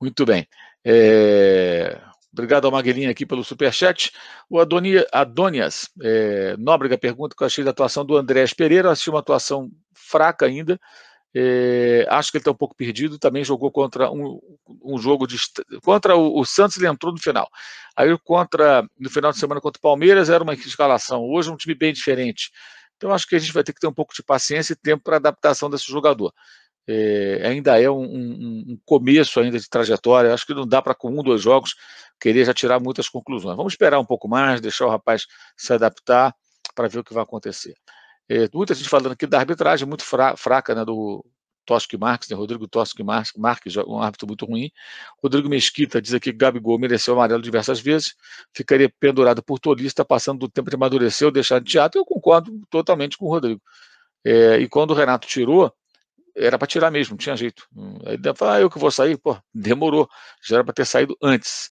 Muito bem. É... Obrigado ao Maguilinha aqui pelo superchat. O Adonia, Adonias é, Nóbrega pergunta que eu achei da atuação do Andrés Pereira. Eu assisti uma atuação fraca ainda. É, acho que ele está um pouco perdido. Também jogou contra um, um jogo de, contra o, o, Santos. Ele entrou no final. Aí contra no final de semana contra o Palmeiras era uma escalação. Hoje é um time bem diferente. Então acho que a gente vai ter que ter um pouco de paciência e tempo para adaptação desse jogador é, ainda é um, um, um, começo ainda de trajetória. Acho que não dá para com um, dois jogos querer já tirar muitas conclusões. Vamos esperar um pouco mais, deixar o rapaz se adaptar para ver o que vai acontecer. É, muita gente falando aqui da arbitragem muito fra fraca, né, do Toski Marques, né, Rodrigo Toski Marques, um árbitro muito ruim. Rodrigo Mesquita diz aqui que Gabigol mereceu amarelo diversas vezes, ficaria pendurado por tolista, passando do tempo de amadurecer ou deixar de teatro. Eu concordo totalmente com o Rodrigo. É, e quando o Renato tirou, era para tirar mesmo, não tinha jeito. Aí falou, ah, eu que vou sair, pô, demorou, já era para ter saído antes.